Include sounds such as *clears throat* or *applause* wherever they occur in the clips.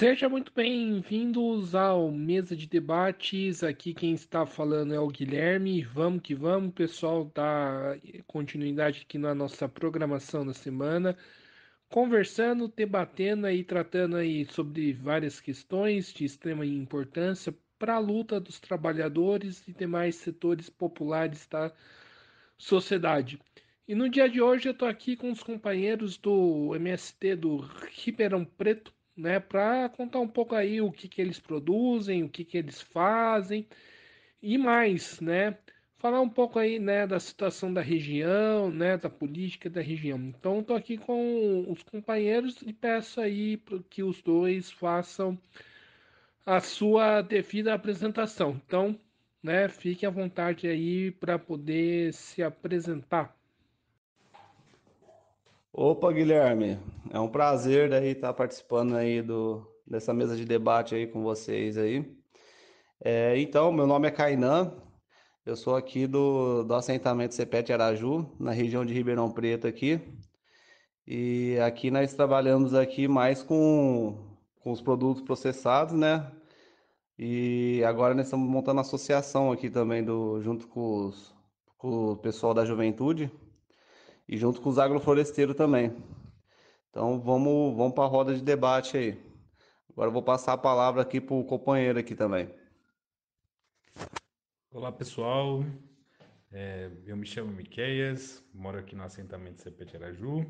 Seja muito bem-vindos ao Mesa de Debates. Aqui quem está falando é o Guilherme. Vamos que vamos, pessoal, dar continuidade aqui na nossa programação da semana. Conversando, debatendo e tratando aí sobre várias questões de extrema importância para a luta dos trabalhadores e demais setores populares da sociedade. E no dia de hoje eu estou aqui com os companheiros do MST do Ribeirão Preto, né, para contar um pouco aí o que, que eles produzem, o que, que eles fazem e mais, né? Falar um pouco aí, né, da situação da região, né, da política da região. Então, estou aqui com os companheiros e peço aí que os dois façam a sua devida apresentação. Então, né, fique à vontade aí para poder se apresentar. Opa, Guilherme, é um prazer daí estar participando aí do, dessa mesa de debate aí com vocês aí. É, então, meu nome é Cainan, eu sou aqui do, do assentamento Cepete Araju, na região de Ribeirão Preto aqui. E aqui nós trabalhamos aqui mais com, com os produtos processados, né? E agora nós estamos montando associação aqui também do, junto com, os, com o pessoal da juventude e junto com os agrofloresteiros também. Então vamos, vamos para a roda de debate aí. Agora vou passar a palavra aqui para o companheiro aqui também. Olá pessoal, é, eu me chamo Miqueias, moro aqui no assentamento CPT Araju,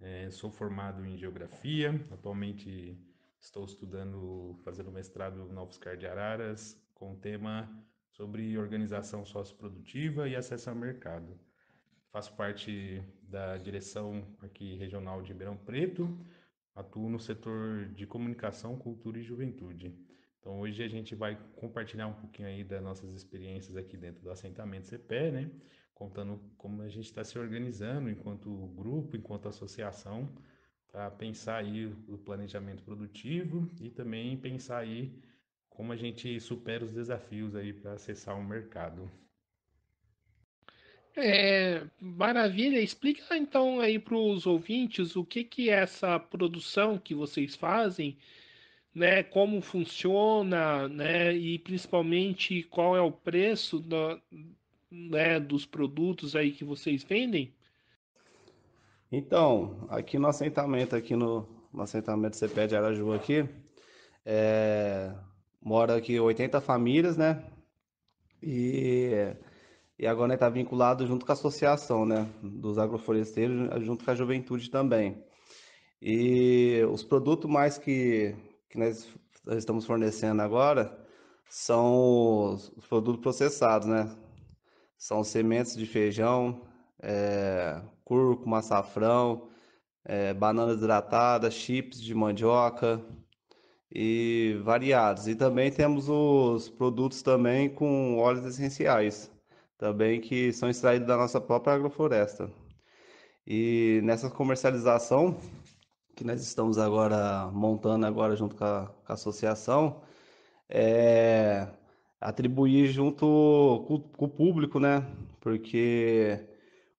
é, sou formado em Geografia, atualmente estou estudando, fazendo mestrado na UFSCar de Araras, com o tema sobre organização socioprodutiva e acesso ao mercado faço parte da direção aqui regional de Ribeirão Preto, atuo no setor de comunicação, cultura e juventude. Então hoje a gente vai compartilhar um pouquinho aí das nossas experiências aqui dentro do assentamento CPE, né? Contando como a gente está se organizando enquanto grupo, enquanto associação, para pensar aí o planejamento produtivo e também pensar aí como a gente supera os desafios aí para acessar o mercado. É, maravilha. Explica então aí para os ouvintes o que que é essa produção que vocês fazem, né? Como funciona, né? E principalmente qual é o preço da, né, dos produtos aí que vocês vendem? Então, aqui no assentamento, aqui no, no assentamento CPE de Araju aqui, é, mora aqui 80 famílias, né? E e agora está né, vinculado junto com a associação né, dos agrofloresteiros, junto com a juventude também. E os produtos mais que, que nós estamos fornecendo agora são os, os produtos processados, né? São sementes de feijão, é, cúrcuma, açafrão, é, banana hidratada, chips de mandioca e variados. E também temos os produtos também com óleos essenciais, também que são extraídos da nossa própria agrofloresta. E nessa comercialização que nós estamos agora montando agora junto com a, com a associação, é atribuir junto com, com, o público, né? Porque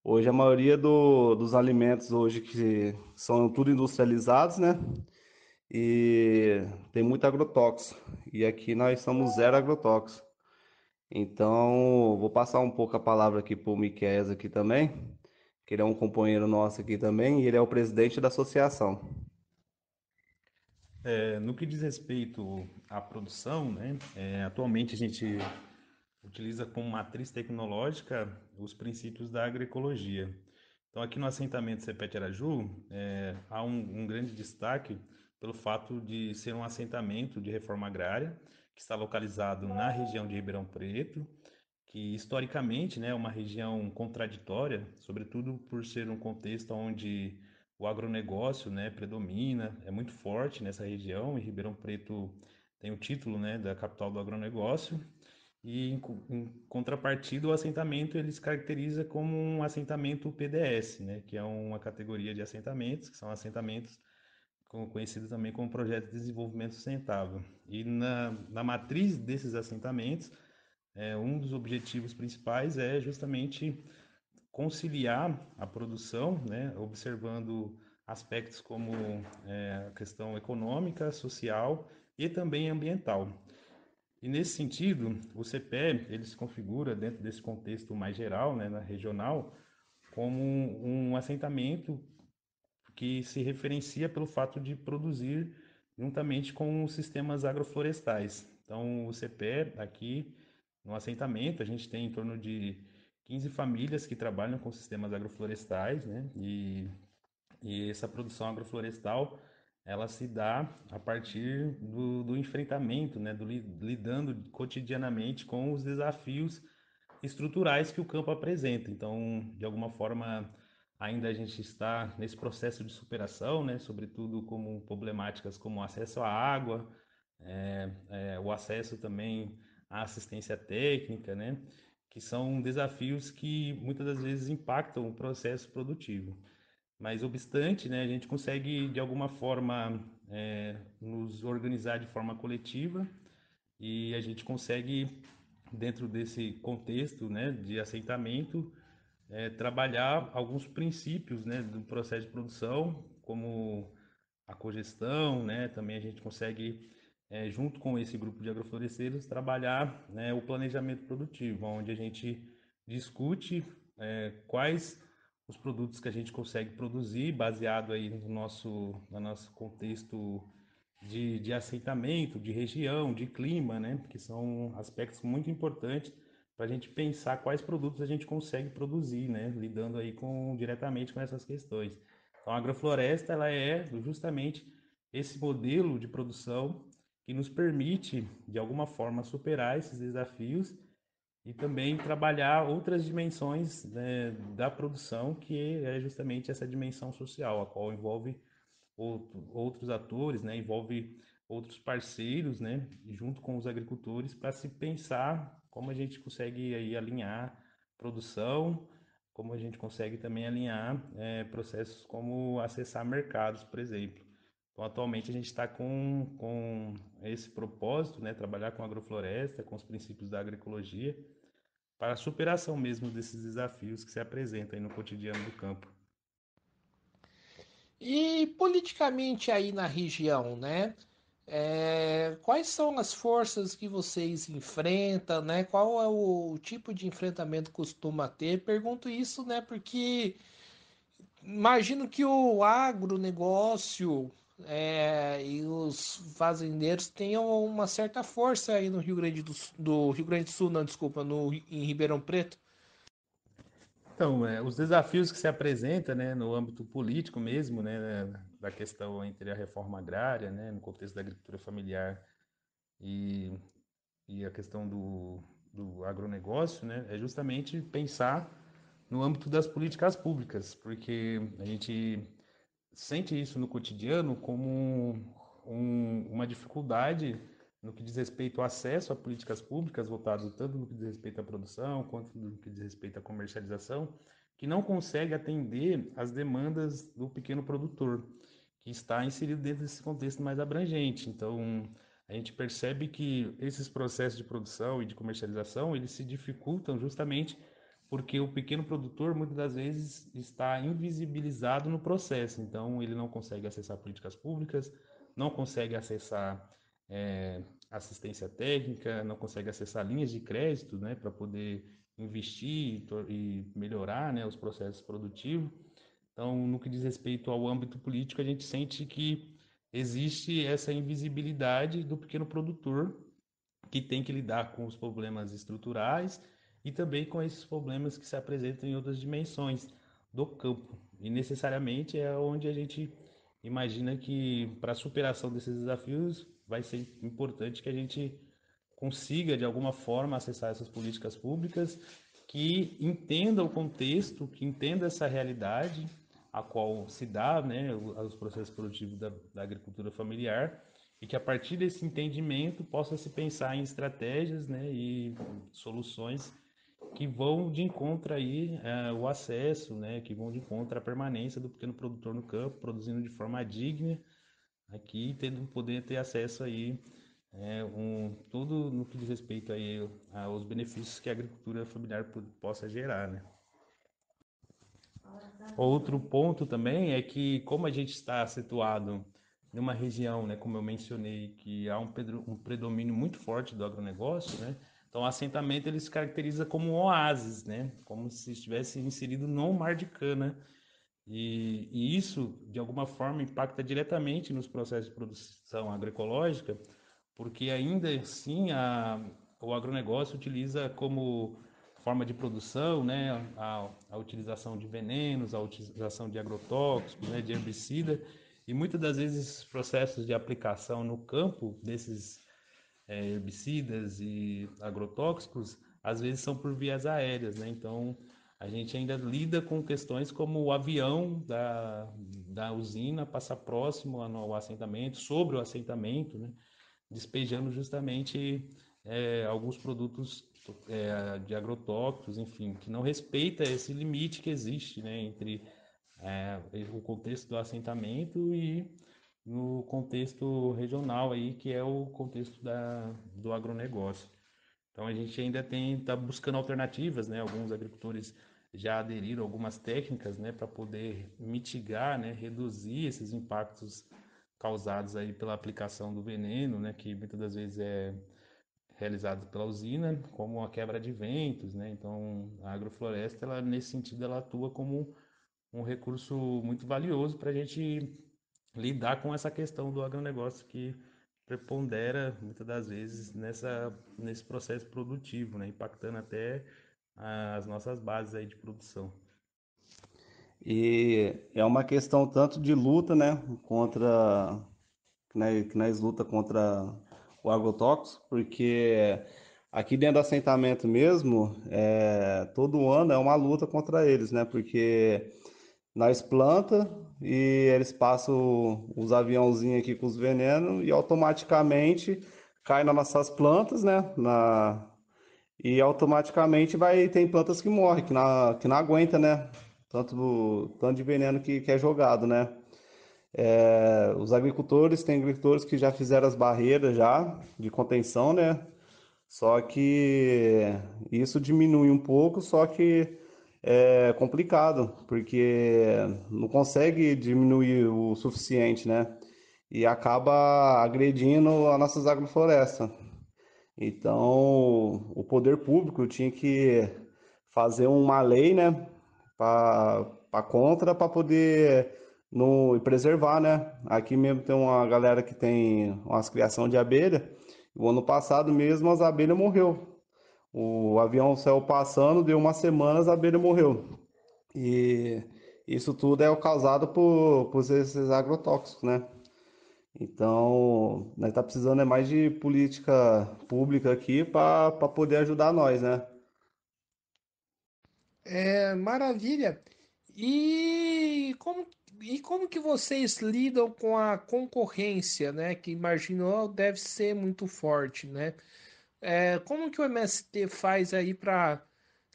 hoje a maioria do, dos alimentos hoje que são tudo industrializados, né? E tem muito agrotóxico. E aqui nós somos zero agrotóxico. Então, vou passar um pouco a palavra aqui para o Miquel aqui também, que ele é um companheiro nosso aqui também, e ele é o presidente da associação. É, no que diz respeito à produção, né, é, atualmente a gente utiliza como matriz tecnológica os princípios da agroecologia. Então, aqui no assentamento Cepete Araju, é, há um, um grande destaque pelo fato de ser um assentamento de reforma agrária, que está localizado na região de Ribeirão Preto, que historicamente né, é uma região contraditória, sobretudo por ser um contexto onde o agronegócio né, predomina, é muito forte nessa região, e Ribeirão Preto tem o título né, da capital do agronegócio, e em, em contrapartida o assentamento ele se caracteriza como um assentamento PDS, né, que é uma categoria de assentamentos, que são assentamentos conhecido também como Projeto de Desenvolvimento Sustentável. E na, na matriz desses assentamentos, é, um dos objetivos principais é justamente conciliar a produção, né, observando aspectos como é, a questão econômica, social e também ambiental. E nesse sentido, o CPE ele se configura dentro desse contexto mais geral, né, na regional, como um assentamento que se referencia pelo fato de produzir juntamente com os sistemas agroflorestais. Então, o CPE, tá aqui no assentamento, a gente tem em torno de 15 famílias que trabalham com sistemas agroflorestais, né? E, e essa produção agroflorestal ela se dá a partir do, do enfrentamento, né? Do, lidando cotidianamente com os desafios estruturais que o campo apresenta. Então, de alguma forma, ainda a gente está nesse processo de superação, né? Sobretudo como problemáticas como acesso à água, é, é, o acesso também à assistência técnica, né? Que são desafios que muitas das vezes impactam o processo produtivo. Mas, obstante, né, a gente consegue, de alguma forma, é, nos organizar de forma coletiva e a gente consegue, dentro desse contexto né, de assentamento, é, trabalhar alguns princípios né, do processo de produção, como a cogestão, né, também a gente consegue, é, junto com esse grupo de agrofloresteiros, trabalhar né, o planejamento produtivo, onde a gente discute é, quais os produtos que a gente consegue produzir, baseado aí no nosso, no nosso contexto de, de aceitamento, de região, de clima, né, que são aspectos muito importantes para a gente pensar quais produtos a gente consegue produzir, né, lidando aí com diretamente com essas questões. Então, a agrofloresta ela é justamente esse modelo de produção que nos permite, de alguma forma, superar esses desafios e também trabalhar outras dimensões né, da produção, que é justamente essa dimensão social, a qual envolve outro, outros atores, né, envolve outros parceiros, né, junto com os agricultores, para se pensar como a gente consegue aí alinhar produção, como a gente consegue também alinhar é, processos como acessar mercados, por exemplo. Então, atualmente a gente está com, com esse propósito, né, trabalhar com agrofloresta, com os princípios da agroecologia, para a superação mesmo desses desafios que se apresentam no cotidiano do campo. E politicamente aí na região, né? É, quais são as forças que vocês enfrentam, né? Qual é o tipo de enfrentamento que costuma ter? Pergunto isso, né? Porque imagino que o agronegócio é, e os fazendeiros tenham uma certa força aí no Rio Grande do, do Rio Grande do Sul, não, desculpa, no, em Ribeirão Preto. Então, é, os desafios que se apresentam né, no âmbito político mesmo, né, né, da questão entre a reforma agrária, né, no contexto da agricultura familiar e, e a questão do, do agronegócio, né, é justamente pensar no âmbito das políticas públicas, porque a gente sente isso no cotidiano como um, uma dificuldade no que diz respeito ao acesso a políticas públicas voltadas tanto no que diz respeito à produção quanto no que diz respeito à comercialização, que não consegue atender às demandas do pequeno produtor, que está inserido dentro desse contexto mais abrangente. Então, a gente percebe que esses processos de produção e de comercialização, eles se dificultam justamente porque o pequeno produtor muitas das vezes está invisibilizado no processo, então ele não consegue acessar políticas públicas, não consegue acessar é, assistência técnica, não consegue acessar linhas de crédito né, para poder investir e melhorar né, os processos produtivos. Então, no que diz respeito ao âmbito político, a gente sente que existe essa invisibilidade do pequeno produtor que tem que lidar com os problemas estruturais e também com esses problemas que se apresentam em outras dimensões do campo. E necessariamente é onde a gente imagina que para a superação desses desafios vai ser importante que a gente consiga, de alguma forma, acessar essas políticas públicas que entenda o contexto, que entenda essa realidade a qual se dá né, os processos produtivos da, da agricultura familiar e que a partir desse entendimento possa se pensar em estratégias né, e soluções que vão de encontro aí é, o acesso, né, que vão de encontro à permanência do pequeno produtor no campo, produzindo de forma digna aqui tendo poder ter acesso aí é, um tudo no que diz respeito aí aos benefícios que a agricultura familiar possa gerar, né? Outro ponto também é que como a gente está situado numa região, né, como eu mencionei, que há um, um predomínio muito forte do agronegócio, né? Então, o assentamento ele se caracteriza como um oásis, né? Como se estivesse inserido no mar de cana, e, e, isso, de alguma forma, impacta diretamente nos processos de produção agroecológica, porque ainda assim a, o agronegócio utiliza como forma de produção né, a, a utilização de venenos, a utilização de agrotóxicos, né, de herbicida, e muitas das vezes processos de aplicação no campo desses é, herbicidas e agrotóxicos, às vezes são por vias aéreas, né? Então, a gente ainda lida com questões como o avião da, da usina passar próximo ao assentamento, sobre o assentamento, né? despejando justamente é, alguns produtos é, de agrotóxicos, enfim, que não respeita esse limite que existe né? entre é, o contexto do assentamento e no contexto regional aí que é o contexto da, do agronegócio. Então a gente ainda tem está buscando alternativas, né? Alguns agricultores já aderiram algumas técnicas, né, para poder mitigar, né, reduzir esses impactos causados aí pela aplicação do veneno, né, que muitas das vezes é realizado pela usina, como a quebra de ventos, né? Então a agrofloresta, ela nesse sentido, ela atua como um recurso muito valioso para a gente lidar com essa questão do agronegócio que prepondera muitas das vezes nessa, nesse processo produtivo, né? impactando até as nossas bases aí de produção. E é uma questão tanto de luta, né, contra né, que nós luta contra o agrotóxico, porque aqui dentro do assentamento mesmo, é, todo ano é uma luta contra eles, né, porque nas plantas e eles passam os aviãozinhos aqui com os venenos e automaticamente cai nas nossas plantas, né? Na... E automaticamente vai tem plantas que morrem, que, na... que não aguenta, né? Tanto, tanto de veneno que, que é jogado, né? É... os agricultores, tem agricultores que já fizeram as barreiras já de contenção, né? Só que isso diminui um pouco, só que é complicado, porque não consegue diminuir o suficiente, né? E acaba agredindo as nossas agroflorestas. Então, o poder público tinha que fazer uma lei, né, para contra, para poder no, preservar, né? Aqui mesmo tem uma galera que tem umas criação de abelha. O ano passado mesmo as abelhas morreu o avião saiu passando, deu umas semanas, a abelha morreu. E isso tudo é causado por, por esses agrotóxicos, né? Então, nós está precisando é mais de política pública aqui para poder ajudar nós, né? É, maravilha. E como, e como que vocês lidam com a concorrência, né? Que imagino deve ser muito forte, né? É, como que o MST faz aí para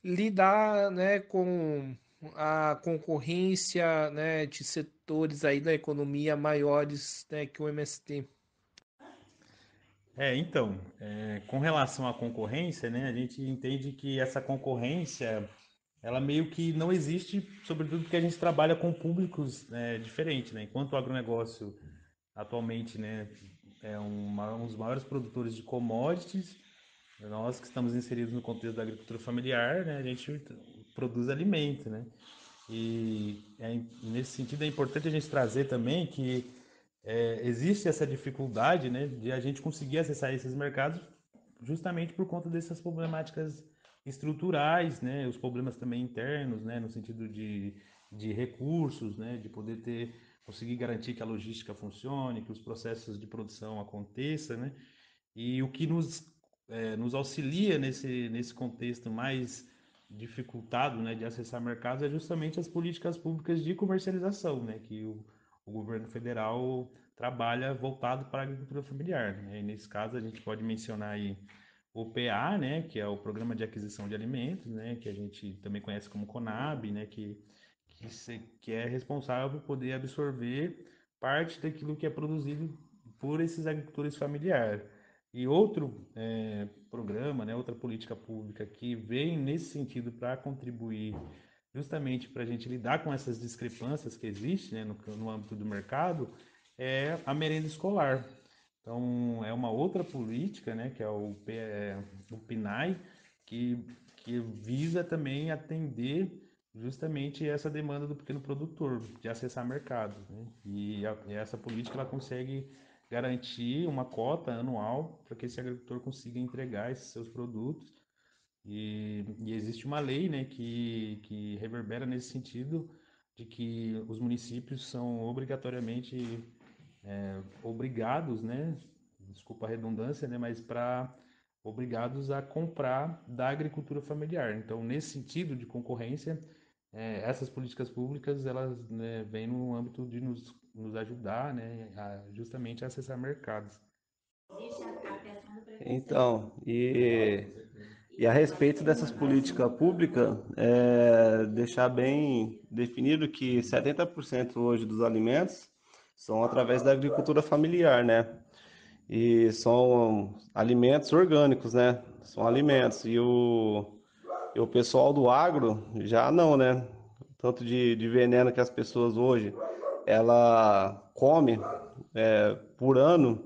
lidar né, com a concorrência né, de setores aí da economia maiores né, que o MST? É, então, é, com relação à concorrência, né, a gente entende que essa concorrência, ela meio que não existe, sobretudo porque a gente trabalha com públicos é, diferentes, né? Enquanto o agronegócio atualmente, né, é um dos maiores produtores de commodities, nós que estamos inseridos no contexto da agricultura familiar, né, a gente produz alimento, né? E é, nesse sentido é importante a gente trazer também que é, existe essa dificuldade, né, de a gente conseguir acessar esses mercados justamente por conta dessas problemáticas estruturais, né, os problemas também internos, né, no sentido de, de recursos, né, de poder ter conseguir garantir que a logística funcione, que os processos de produção aconteçam, né? E o que nos é, nos auxilia nesse, nesse contexto mais dificultado né, de acessar mercados é justamente as políticas públicas de comercialização, né, que o, o governo federal trabalha voltado para a agricultura familiar. Né? E nesse caso, a gente pode mencionar aí o PA, né, que é o Programa de Aquisição de Alimentos, né, que a gente também conhece como CONAB, né, que, que, se, que é responsável por poder absorver parte daquilo que é produzido por esses agricultores familiares. E outro é, programa, né, outra política pública que vem nesse sentido para contribuir justamente para a gente lidar com essas discrepâncias que existem né, no, no âmbito do mercado é a merenda escolar. Então, é uma outra política, né, que é o, é, o PNAE, que, que visa também atender justamente essa demanda do pequeno produtor de acessar mercados. Né? E, a, e essa política ela consegue garantir uma cota anual para que esse agricultor consiga entregar esses seus produtos. E, e existe uma lei né, que, que reverbera nesse sentido de que os municípios são obrigatoriamente é, obrigados, né, desculpa a redundância, né, mas para obrigados a comprar da agricultura familiar. Então, nesse sentido de concorrência, é, essas políticas públicas elas né, vêm no âmbito de nos nos ajudar, né, a justamente a acessar mercados. Então, e, e a respeito dessas políticas públicas, é, deixar bem definido que 70% hoje dos alimentos são através da agricultura familiar, né? E são alimentos orgânicos, né? São alimentos. E o, e o pessoal do agro já não, né? Tanto de, de veneno que as pessoas hoje ela come é, por ano.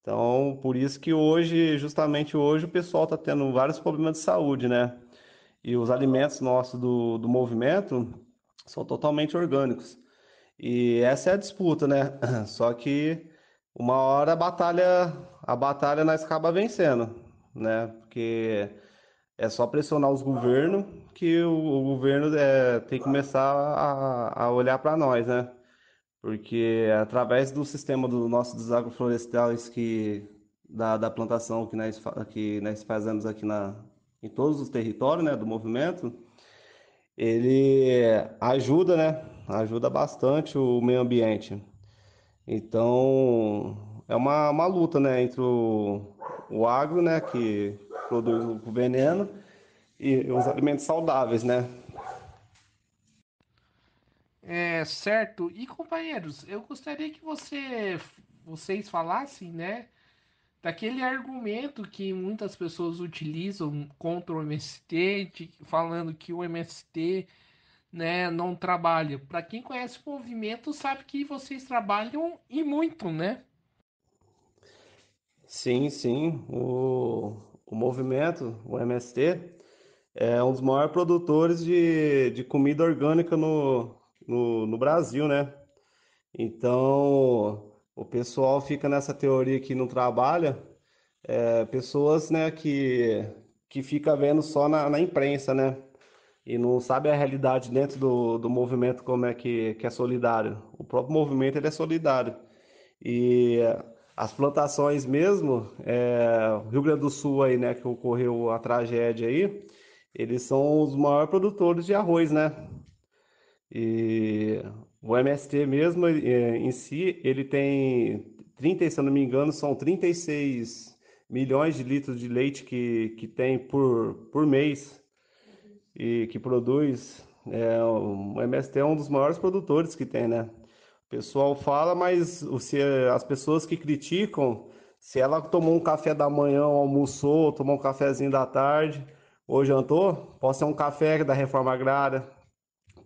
Então, por isso que hoje, justamente hoje, o pessoal está tendo vários problemas de saúde, né? E os alimentos nossos do, do movimento são totalmente orgânicos. E essa é a disputa, né? *clears throat* Só que uma hora a batalha, a batalha nós acaba vencendo, né? Porque é só pressionar os governos que o, o governo é, tem que começar a, a olhar para nós, né? porque é através do sistema do nosso dos agroflorestais que da, da plantação que nós que nós fazemos aqui na em todos os territórios, né, do movimento, ele ajuda, né, ajuda bastante o meio ambiente. Então é uma, uma luta, né, entre o, o agro, né, que produz o veneno e os alimentos saudáveis, né, é, certo. E companheiros, eu gostaria que você, vocês falassem, né, daquele argumento que muitas pessoas utilizam contra o MST, falando que o MST, né, não trabalha. Para quem conhece o movimento, sabe que vocês trabalham e muito, né? Sim, sim. O, o movimento, o MST, é um dos maiores produtores de, de comida orgânica no, no, no Brasil, né? Então, o pessoal fica nessa teoria que não trabalha, é, pessoas né, que, que fica vendo só na, na, imprensa, né? E não sabe a realidade dentro do, do movimento como é que, que é solidário. O próprio movimento ele é solidário. E as plantações mesmo, é, Rio Grande do Sul aí, né, que ocorreu a tragédia aí, eles são os maiores produtores de arroz, né? E o MST mesmo eh, em si, ele tem 30, se eu não me engano, são 36 milhões de litros de leite que, que tem por, por mês e que produz. É, o MST é um dos maiores produtores que tem, né? O pessoal fala, mas se as pessoas que criticam, se ela tomou um café da manhã, almoçou, tomou um cafezinho da tarde ou jantou, pode ser um café da reforma agrária,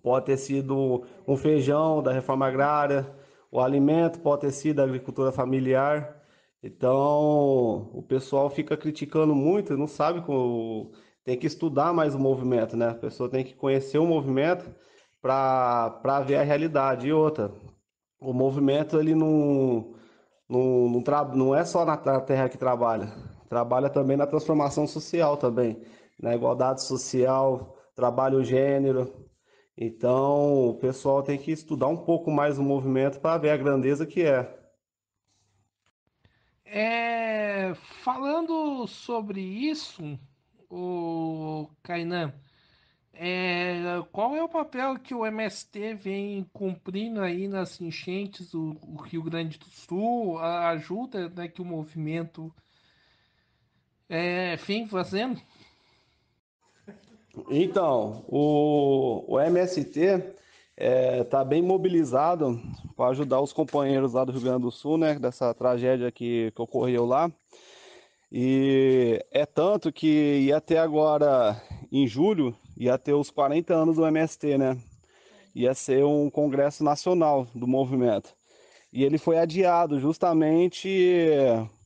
pode ter sido um feijão da reforma agrária, o alimento pode ter sido a agricultura familiar. Então, o pessoal fica criticando muito, não sabe como. Tem que estudar mais o movimento, né? A pessoa tem que conhecer o movimento para ver a realidade. E outra, o movimento ele não, não, não, tra... não é só na terra que trabalha, trabalha também na transformação social também, na igualdade social, trabalho gênero. Então, o pessoal tem que estudar um pouco mais o movimento para ver a grandeza que é. é. Falando sobre isso, o Kainan, é, qual é o papel que o MST vem cumprindo aí nas enchentes do, do Rio Grande do Sul? A ajuda né, que o movimento é, vem fazendo? Então, o, o MST está é, tá bem mobilizado para ajudar os companheiros lá do Rio Grande do Sul, né? Dessa tragédia que, que ocorreu lá. E é tanto que ia até agora, em julho, ia ter os 40 anos do MST, né? Ia ser um congresso nacional do movimento. E ele foi adiado justamente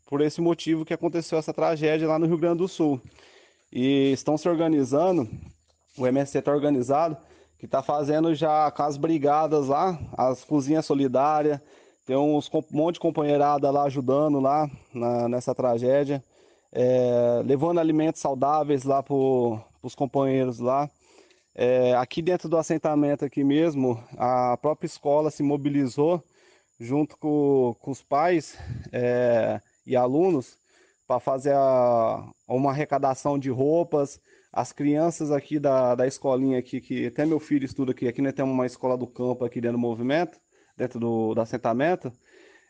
por esse motivo que aconteceu essa tragédia lá no Rio Grande do Sul e estão se organizando, o MSC está organizado, que está fazendo já com as brigadas lá, as cozinhas solidárias, tem uns, um monte de companheirada lá ajudando lá na, nessa tragédia, é, levando alimentos saudáveis lá para os companheiros lá. É, aqui dentro do assentamento aqui mesmo, a própria escola se mobilizou junto com, com os pais é, e alunos para fazer a, uma arrecadação de roupas. As crianças aqui da, da escolinha aqui, que até meu filho estuda aqui, aqui nós temos uma escola do campo aqui dentro do movimento, dentro do, do assentamento.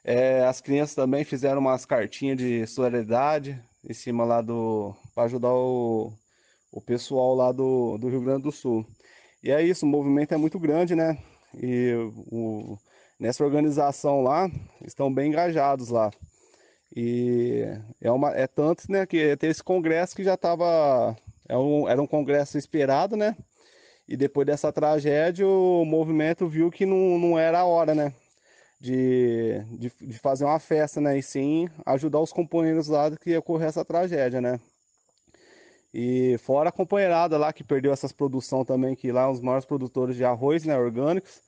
É, as crianças também fizeram umas cartinhas de solidariedade em cima lá do. para ajudar o, o pessoal lá do, do Rio Grande do Sul. E é isso, o movimento é muito grande, né? E o, nessa organização lá, estão bem engajados lá. E é, uma, é tanto né, que é, tem esse congresso que já estava. Era, é um, era um congresso esperado, né? E depois dessa tragédia, o movimento viu que não, não era a hora, né? De, de, de fazer uma festa, né? E sim ajudar os companheiros lá que ocorreu essa tragédia, né? E fora a companheirada lá que perdeu essas produções também, que lá é um dos maiores produtores de arroz, né? Orgânicos.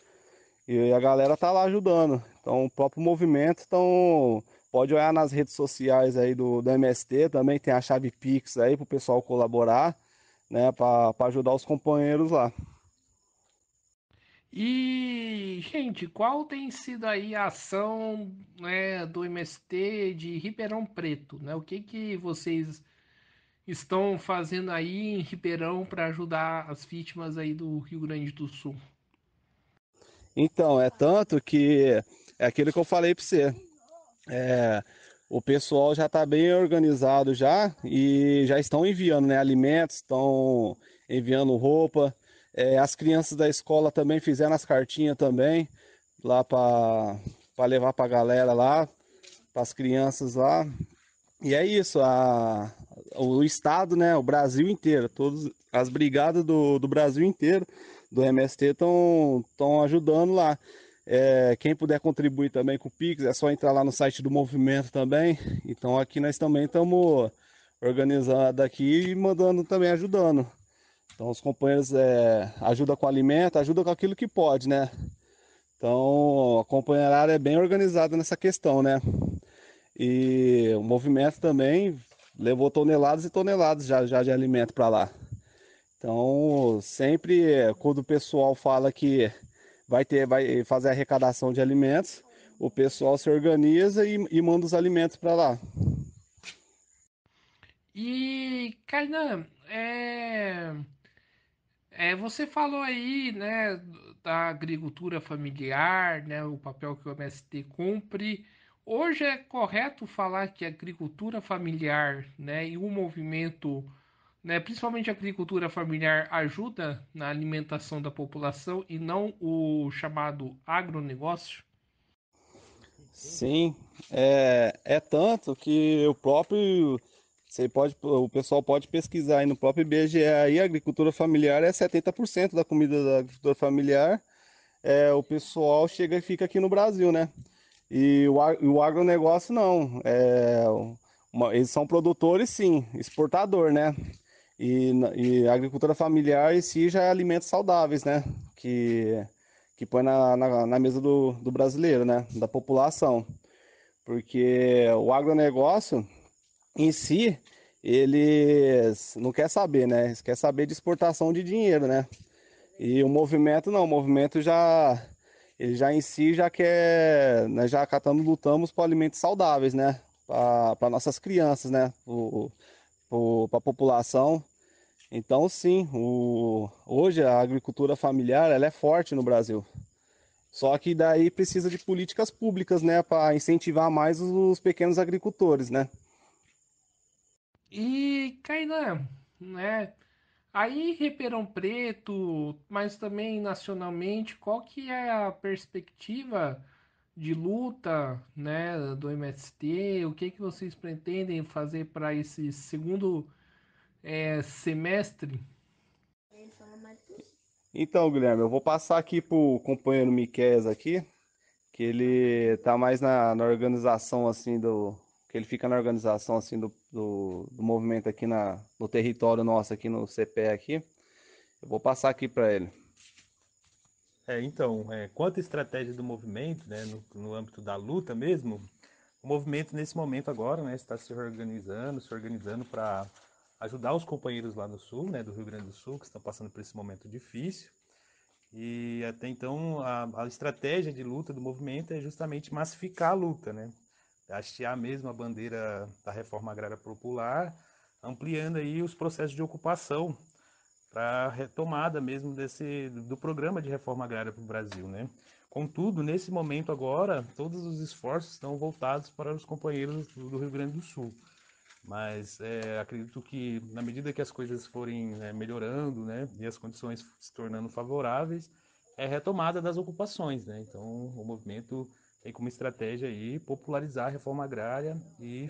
E a galera tá lá ajudando. Então o próprio movimento estão Pode olhar nas redes sociais aí do, do MST, também tem a chave Pix aí para o pessoal colaborar, né, para ajudar os companheiros lá. E, gente, qual tem sido aí a ação né, do MST de Ribeirão Preto? Né? O que, que vocês estão fazendo aí em Ribeirão para ajudar as vítimas aí do Rio Grande do Sul? Então, é tanto que é aquilo que eu falei para você é, o pessoal já está bem organizado já e já estão enviando né, alimentos, estão enviando roupa. É, as crianças da escola também fizeram as cartinhas também lá para levar para a galera lá, para as crianças lá. E é isso, a, o estado, né, o Brasil inteiro, todas as brigadas do, do Brasil inteiro do MST estão ajudando lá. É, quem puder contribuir também com o Pix, é só entrar lá no site do movimento também. Então aqui nós também estamos organizando aqui e mandando também, ajudando. Então os companheiros é, ajuda com alimento, ajuda com aquilo que pode, né? Então a companheirada é bem organizada nessa questão, né? E o movimento também levou toneladas e toneladas já, já de alimento para lá. Então sempre é, quando o pessoal fala que vai ter, vai fazer arrecadação de alimentos, o pessoal se organiza e, e manda os alimentos para lá. E, Kainan, é... é, você falou aí, né, da agricultura familiar, né, o papel que o MST cumpre. Hoje é correto falar que a agricultura familiar, né, e o movimento né, principalmente a agricultura familiar ajuda na alimentação da população e não o chamado agronegócio? Sim, é, é tanto que o próprio você pode, o pessoal pode pesquisar aí no próprio IBGE aí, a agricultura familiar é 70% da comida da agricultura familiar. É, o pessoal chega e fica aqui no Brasil, né? E o, o agronegócio não. É, uma, eles são produtores, sim, exportador, né? E, e a agricultura familiar em si já é alimentos saudáveis, né? Que, que põe na, na, na mesa do, do brasileiro, né? Da população. Porque o agronegócio em si, eles não quer saber, né? Eles quer saber de exportação de dinheiro, né? E o movimento não, o movimento já ele já em si já quer, né, já catando lutamos por alimentos saudáveis, né? Para nossas crianças, né? O, para a população. Então, sim, o, hoje a agricultura familiar ela é forte no Brasil. Só que daí precisa de políticas públicas, né, para incentivar mais os pequenos agricultores, né? E Kainan, né? Aí Ribeirão Preto, mas também nacionalmente, qual que é a perspectiva de luta né, do MST, o que, que vocês pretendem fazer para esse segundo é, semestre? Então, Guilherme, eu vou passar aqui para o companheiro Miquel aqui, que ele tá mais na, na, organização assim do. que ele fica na organização assim do, do, do movimento aqui na, no território nosso, aqui no CPE aqui. Eu vou passar aqui para ele. É, então, é, quanto à estratégia do movimento, né, no, no, âmbito da luta mesmo, o movimento nesse momento agora né, está se organizando, se organizando para ajudar os companheiros lá no sul, né, do Rio Grande do Sul, que estão passando por esse momento difícil. E até então a, a estratégia de luta do movimento é justamente massificar a luta, né? Hastear mesmo a bandeira da reforma agrária popular, ampliando aí os processos de ocupação para a retomada mesmo desse, do programa de reforma agrária para o Brasil. Né? Contudo, nesse momento agora, todos os esforços estão voltados para os companheiros do Rio Grande do Sul. Mas é, acredito que, na medida que as coisas forem né, melhorando né, e as condições se tornando favoráveis, é retomada das ocupações. Né? Então, o movimento tem como estratégia aí popularizar a reforma agrária e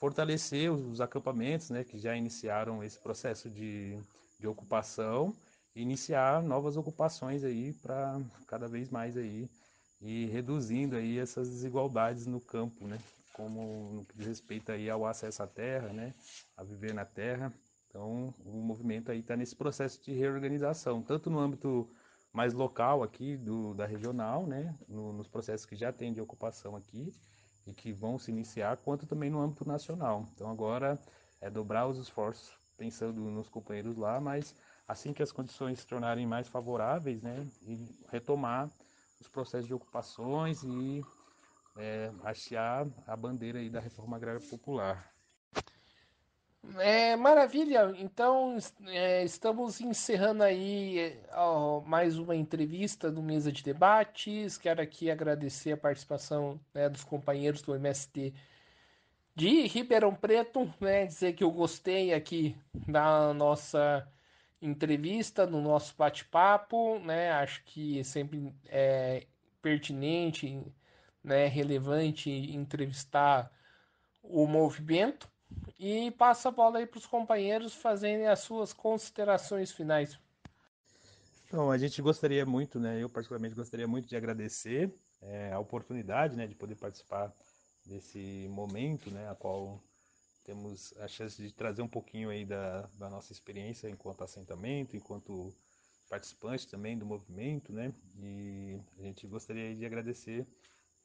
fortalecer os, os acampamentos né, que já iniciaram esse processo de de ocupação e iniciar novas ocupações aí para cada vez mais aí e reduzindo aí essas desigualdades no campo, né? Como no que diz respeito aí ao acesso à terra, né? A viver na terra. Então, o movimento aí está nesse processo de reorganização, tanto no âmbito mais local aqui do, da regional, né? No, nos processos que já tem de ocupação aqui e que vão se iniciar, quanto também no âmbito nacional. Então, agora é dobrar os esforços pensando nos companheiros lá, mas assim que as condições se tornarem mais favoráveis, né, retomar os processos de ocupações e é, achar a bandeira aí da reforma agrária popular. É, maravilha, então é, estamos encerrando aí é, ó, mais uma entrevista do Mesa de Debates. Quero aqui agradecer a participação né, dos companheiros do MST de Ribeirão Preto, né, dizer que eu gostei aqui da nossa entrevista, do nosso bate-papo, né, acho que é sempre é pertinente, né, relevante entrevistar o movimento e passa a bola aí para os companheiros fazerem as suas considerações finais. Então, a gente gostaria muito, né? Eu particularmente gostaria muito de agradecer é, a oportunidade, né, de poder participar desse momento, né, a qual temos a chance de trazer um pouquinho aí da, da nossa experiência enquanto assentamento, enquanto participante também do movimento, né? E a gente gostaria de agradecer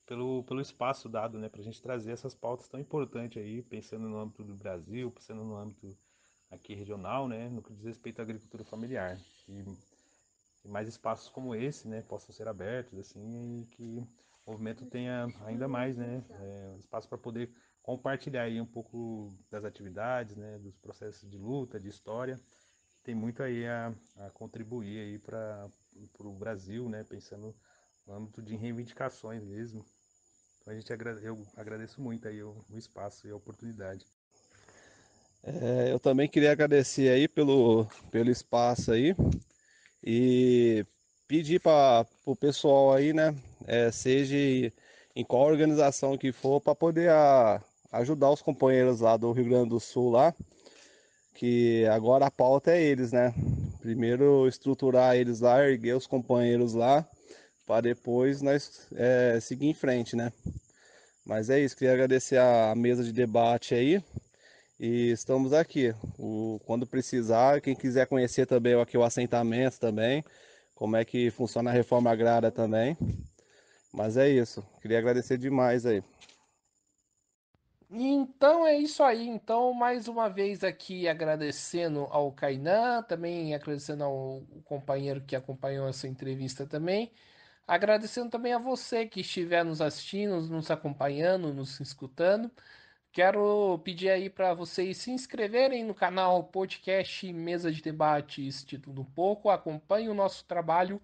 pelo, pelo espaço dado, né, para a gente trazer essas pautas tão importantes aí, pensando no âmbito do Brasil, pensando no âmbito aqui regional, né, no que diz respeito à agricultura familiar. E, e mais espaços como esse, né, possam ser abertos, assim, e que movimento tenha ainda mais né, é, espaço para poder compartilhar aí um pouco das atividades, né, dos processos de luta, de história. Tem muito aí a, a contribuir aí para o Brasil, né, pensando no âmbito de reivindicações mesmo. Então a gente agrade, eu agradeço muito aí o, o espaço e a oportunidade. É, eu também queria agradecer aí pelo, pelo espaço aí. E pedir para o pessoal aí, né? É, seja em qual organização que for, para poder a, ah, ajudar os companheiros lá do Rio Grande do Sul lá. Que agora a pauta é eles, né? Primeiro estruturar eles lá, erguer os companheiros lá, para depois nós é, seguir em frente, né? Mas é isso, queria agradecer a mesa de debate aí. E estamos aqui. O, quando precisar, quem quiser conhecer também aqui o assentamento também, como é que funciona a reforma agrária também. Mas é isso. Queria agradecer demais aí. Então é isso aí. Então, mais uma vez aqui agradecendo ao Kainan, também agradecendo ao companheiro que acompanhou essa entrevista também. Agradecendo também a você que estiver nos assistindo, nos acompanhando, nos escutando. Quero pedir aí para vocês se inscreverem no canal Podcast Mesa de Debates Título Pouco, acompanhe o nosso trabalho,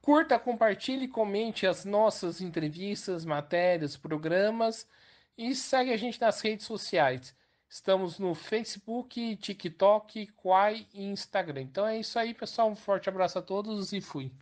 curta, compartilhe, comente as nossas entrevistas, matérias, programas e segue a gente nas redes sociais. Estamos no Facebook, TikTok, Quai e Instagram. Então é isso aí, pessoal. Um forte abraço a todos e fui.